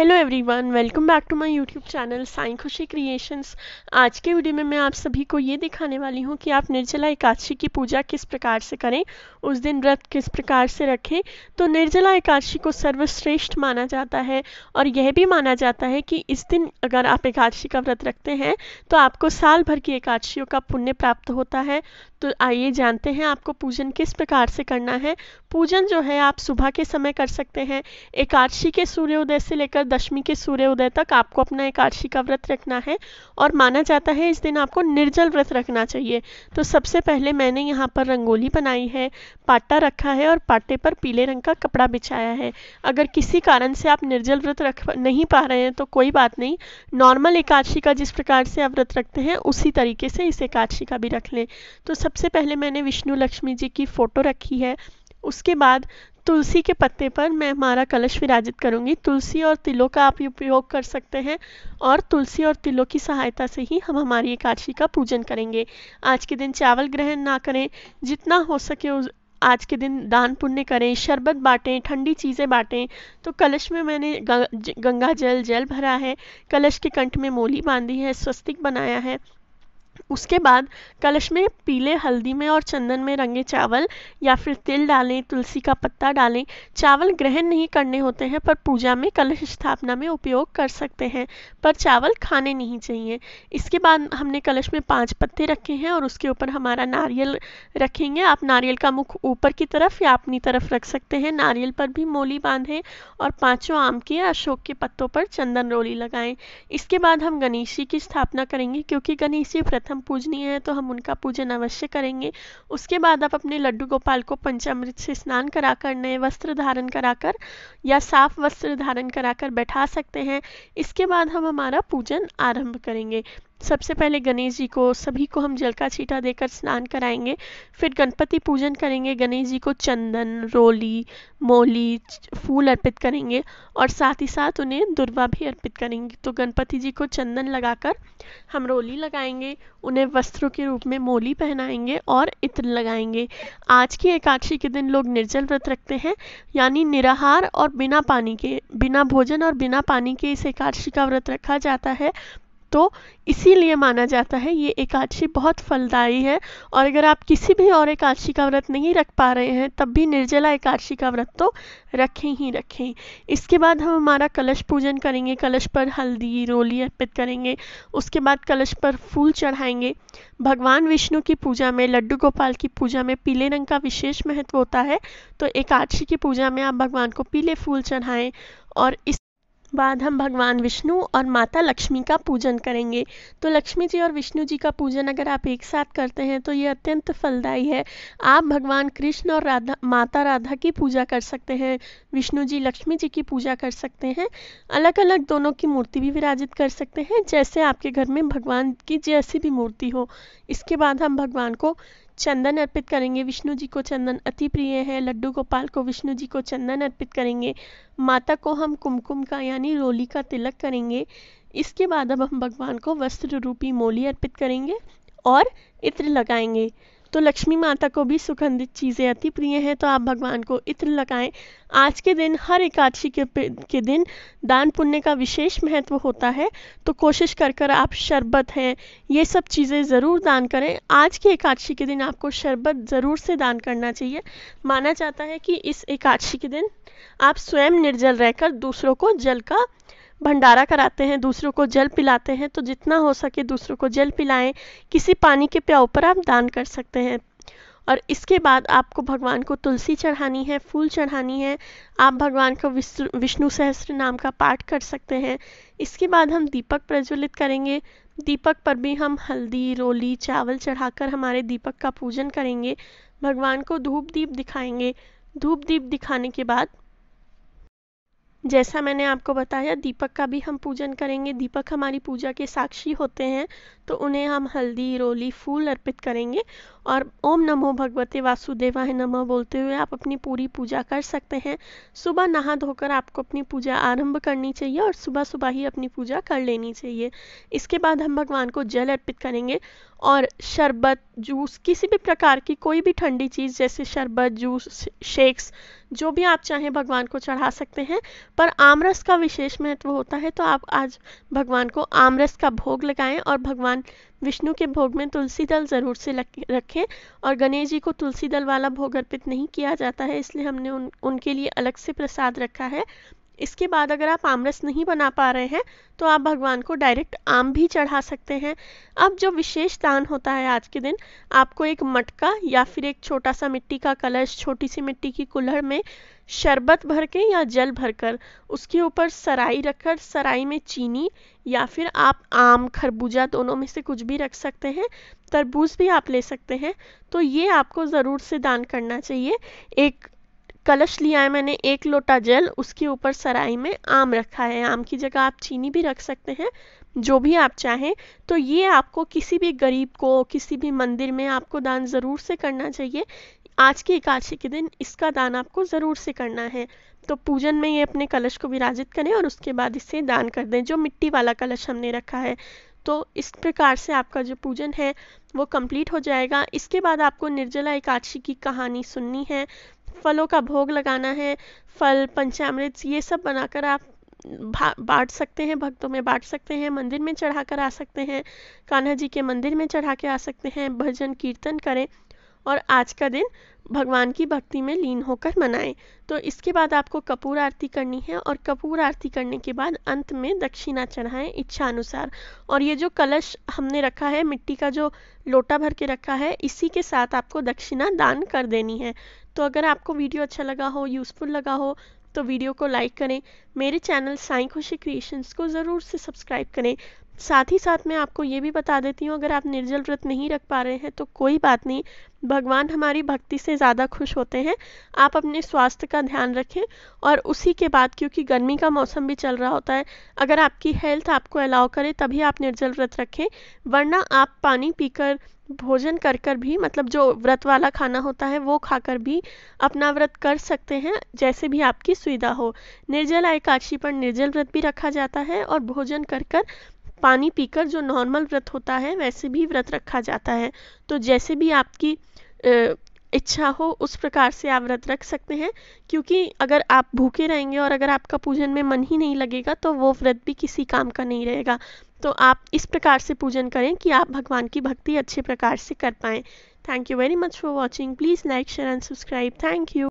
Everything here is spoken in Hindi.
hello everyone welcome back to my YouTube channel Sai Khushi creations आज के वीडियो में मैं आप सभी को ये दिखाने वाली हूँ कि आप निर्जला एकादशी की पूजा किस प्रकार से करें उस दिन व्रत किस प्रकार से रखें तो निर्जला एकादशी को सर्वश्रेष्ठ माना जाता है और यह भी माना जाता है कि इस दिन अगर आप एकादशी का व्रत रखते हैं तो आपको साल भर की एकादशियों का पुण्य प्राप्त होता है तो आइए जानते हैं आपको पूजन किस प्रकार से करना है पूजन जो है आप सुबह के समय कर सकते हैं एकादशी के सूर्योदय से लेकर दशमी के सूर्योदय तक आपको अपना एकादशी का व्रत रखना है और माना जाता है इस दिन आपको निर्जल व्रत रखना चाहिए तो सबसे पहले मैंने यहाँ पर रंगोली बनाई है पाटा रखा है और पाटे पर पीले रंग का कपड़ा बिछाया है अगर किसी कारण से आप निर्जल व्रत रख नहीं पा रहे हैं तो कोई बात नहीं नॉर्मल एकादशी का जिस प्रकार से आप व्रत रखते हैं उसी तरीके से इस एकादशी का भी रख लें तो सबसे पहले मैंने विष्णु लक्ष्मी जी की फ़ोटो रखी है उसके बाद तुलसी के पत्ते पर मैं हमारा कलश विराजित करूंगी तुलसी और तिलों का आप उपयोग कर सकते हैं और तुलसी और तिलों की सहायता से ही हम हमारी एकादशी का पूजन करेंगे आज के दिन चावल ग्रहण ना करें जितना हो सके उस... आज के दिन दान पुण्य करें शरबत बांटें ठंडी चीज़ें बांटें तो कलश में मैंने गंगा जल जल भरा है कलश के कंठ में मोली बांधी है स्वस्तिक बनाया है उसके बाद कलश में पीले हल्दी में और चंदन में रंगे चावल या फिर तिल डालें तुलसी का पत्ता डालें चावल ग्रहण नहीं करने होते हैं पर पूजा में कलश स्थापना में उपयोग कर सकते हैं पर चावल खाने नहीं चाहिए इसके बाद हमने कलश में पांच पत्ते रखे हैं और उसके ऊपर हमारा नारियल रखेंगे आप नारियल का मुख ऊपर की तरफ या अपनी तरफ रख सकते हैं नारियल पर भी मोली बांधें और पाँचों आम के अशोक के पत्तों पर चंदन रोली लगाएं इसके बाद हम गणेश जी की स्थापना करेंगे क्योंकि गणेश जी हम पूजनीय हैं तो हम उनका पूजन अवश्य करेंगे उसके बाद आप अपने लड्डू गोपाल को पंचामृत से स्नान कराकर नए वस्त्र धारण कराकर या साफ वस्त्र धारण कराकर बैठा सकते हैं इसके बाद हम हमारा पूजन आरंभ करेंगे सबसे पहले गणेश जी को सभी को हम जल का छीटा देकर स्नान कराएंगे फिर गणपति पूजन करेंगे गणेश जी को चंदन रोली मोली फूल अर्पित करेंगे और साथ ही साथ उन्हें दुर्वा भी अर्पित करेंगे तो गणपति जी को चंदन लगाकर हम रोली लगाएंगे उन्हें वस्त्रों के रूप में मोली पहनाएंगे और इत्र लगाएंगे आज की एकादशी के दिन लोग निर्जल व्रत रखते हैं यानी निराहार और बिना पानी के बिना भोजन और बिना पानी के इस एकादशी का व्रत रखा जाता है तो इसीलिए माना जाता है ये एकादशी बहुत फलदायी है और अगर आप किसी भी और एकादशी का व्रत नहीं रख पा रहे हैं तब भी निर्जला एकादशी का व्रत तो रखें ही रखें इसके बाद हम हमारा कलश पूजन करेंगे कलश पर हल्दी रोली अर्पित करेंगे उसके बाद कलश पर फूल चढ़ाएंगे भगवान विष्णु की पूजा में लड्डू गोपाल की पूजा में पीले रंग का विशेष महत्व होता है तो एकादशी की पूजा में आप भगवान को पीले फूल चढ़ाएँ और इस बाद हम भगवान विष्णु और माता लक्ष्मी का पूजन करेंगे तो लक्ष्मी जी और विष्णु जी का पूजन अगर आप एक साथ करते हैं तो ये अत्यंत फलदायी है आप भगवान कृष्ण और राधा माता राधा की पूजा कर सकते हैं विष्णु जी लक्ष्मी जी की पूजा कर सकते हैं अलग अलग दोनों की मूर्ति भी विराजित कर सकते हैं जैसे आपके घर में भगवान की जैसी भी मूर्ति हो इसके बाद हम भगवान को चंदन अर्पित करेंगे विष्णु जी को चंदन अति प्रिय है लड्डू गोपाल को विष्णु जी को चंदन अर्पित करेंगे माता को हम कुमकुम का यानी रोली का तिलक करेंगे इसके बाद अब हम भगवान को वस्त्र रूपी मोली अर्पित करेंगे और इत्र लगाएंगे तो लक्ष्मी माता को भी सुगंधित चीज़ें अति प्रिय हैं तो आप भगवान को इत्र लगाएं आज के दिन हर एकादशी के के दिन दान पुण्य का विशेष महत्व होता है तो कोशिश कर कर आप शरबत हैं ये सब चीज़ें ज़रूर दान करें आज के एकादशी के दिन आपको शरबत ज़रूर से दान करना चाहिए माना जाता है कि इस एकादशी के दिन आप स्वयं निर्जल रहकर दूसरों को जल का भंडारा कराते हैं दूसरों को जल पिलाते हैं तो जितना हो सके दूसरों को जल पिलाएं किसी पानी के प्याव पर आप दान कर सकते हैं और इसके बाद आपको भगवान को तुलसी चढ़ानी है फूल चढ़ानी है आप भगवान का विष्णु सहस्त्र नाम का पाठ कर सकते हैं इसके बाद हम दीपक प्रज्वलित करेंगे दीपक पर भी हम हल्दी रोली चावल चढ़ाकर हमारे दीपक का पूजन करेंगे भगवान को धूप दीप दिखाएंगे धूप दीप दिखाने के बाद जैसा मैंने आपको बताया दीपक का भी हम पूजन करेंगे दीपक हमारी पूजा के साक्षी होते हैं तो उन्हें हम हल्दी रोली फूल अर्पित करेंगे और ओम नमो भगवते वासुदेवाय नमः बोलते हुए आप अपनी पूरी पूजा कर सकते हैं सुबह नहा धोकर आपको अपनी पूजा आरंभ करनी चाहिए और सुबह सुबह ही अपनी पूजा कर लेनी चाहिए इसके बाद हम भगवान को जल अर्पित करेंगे और शरबत जूस किसी भी प्रकार की कोई भी ठंडी चीज़ जैसे शरबत जूस शेक्स जो भी आप चाहें भगवान को चढ़ा सकते हैं पर आमरस का विशेष महत्व होता है तो आप आज भगवान को आमरस का भोग लगाएं और भगवान बाद विष्णु के भोग में तुलसी दल ज़रूर से रखें और गणेश जी को तुलसी दल वाला भोग अर्पित नहीं किया जाता है इसलिए हमने उन उनके लिए अलग से प्रसाद रखा है इसके बाद अगर आप आमरस नहीं बना पा रहे हैं तो आप भगवान को डायरेक्ट आम भी चढ़ा सकते हैं अब जो विशेष दान होता है आज के दिन आपको एक मटका या फिर एक छोटा सा मिट्टी का कलश छोटी सी मिट्टी की कुल्हड़ में शरबत भर के या जल भरकर उसके ऊपर सराई रखकर सराई में चीनी या फिर आप आम खरबूजा दोनों में से कुछ भी रख सकते हैं तरबूज भी आप ले सकते हैं तो ये आपको ज़रूर से दान करना चाहिए एक कलश लिया है मैंने एक लोटा जल उसके ऊपर सराई में आम रखा है आम की जगह आप चीनी भी रख सकते हैं जो भी आप चाहें तो ये आपको किसी भी गरीब को किसी भी मंदिर में आपको दान ज़रूर से करना चाहिए आज की एकादशी के दिन इसका दान आपको ज़रूर से करना है तो पूजन में ये अपने कलश को विराजित करें और उसके बाद इसे दान कर दें जो मिट्टी वाला कलश हमने रखा है तो इस प्रकार से आपका जो पूजन है वो कंप्लीट हो जाएगा इसके बाद आपको निर्जला एकादशी की कहानी सुननी है फलों का भोग लगाना है फल पंचामृत ये सब बनाकर आप बांट सकते हैं भक्तों में बांट सकते हैं मंदिर में चढ़ा कर आ सकते हैं कान्हा जी के मंदिर में चढ़ा के आ सकते हैं भजन कीर्तन करें और आज का दिन भगवान की भक्ति में लीन होकर मनाएं तो इसके बाद आपको कपूर आरती करनी है और कपूर आरती करने के बाद अंत में दक्षिणा चढ़ाएं इच्छा अनुसार और ये जो कलश हमने रखा है मिट्टी का जो लोटा भर के रखा है इसी के साथ आपको दक्षिणा दान कर देनी है तो अगर आपको वीडियो अच्छा लगा हो यूज़फुल लगा हो तो वीडियो को लाइक करें मेरे चैनल साई खुशी क्रिएशंस को ज़रूर से सब्सक्राइब करें साथ ही साथ मैं आपको ये भी बता देती हूँ अगर आप निर्जल व्रत नहीं रख पा रहे हैं तो कोई बात नहीं भगवान हमारी भक्ति से ज़्यादा खुश होते हैं आप अपने स्वास्थ्य का ध्यान रखें और उसी के बाद क्योंकि गर्मी का मौसम भी चल रहा होता है अगर आपकी हेल्थ आपको अलाउ करे तभी आप निर्जल व्रत रखें वरना आप पानी पीकर भोजन कर कर भी मतलब जो व्रत वाला खाना होता है वो खाकर भी अपना व्रत कर सकते हैं जैसे भी आपकी सुविधा हो निर्जल एकादशी पर निर्जल व्रत भी रखा जाता है और भोजन कर कर पानी पीकर जो नॉर्मल व्रत होता है वैसे भी व्रत रखा जाता है तो जैसे भी आपकी इच्छा हो उस प्रकार से आप व्रत रख सकते हैं क्योंकि अगर आप भूखे रहेंगे और अगर आपका पूजन में मन ही नहीं लगेगा तो वो व्रत भी किसी काम का नहीं रहेगा तो आप इस प्रकार से पूजन करें कि आप भगवान की भक्ति अच्छे प्रकार से कर पाएँ thank you very much for watching please like share and subscribe thank you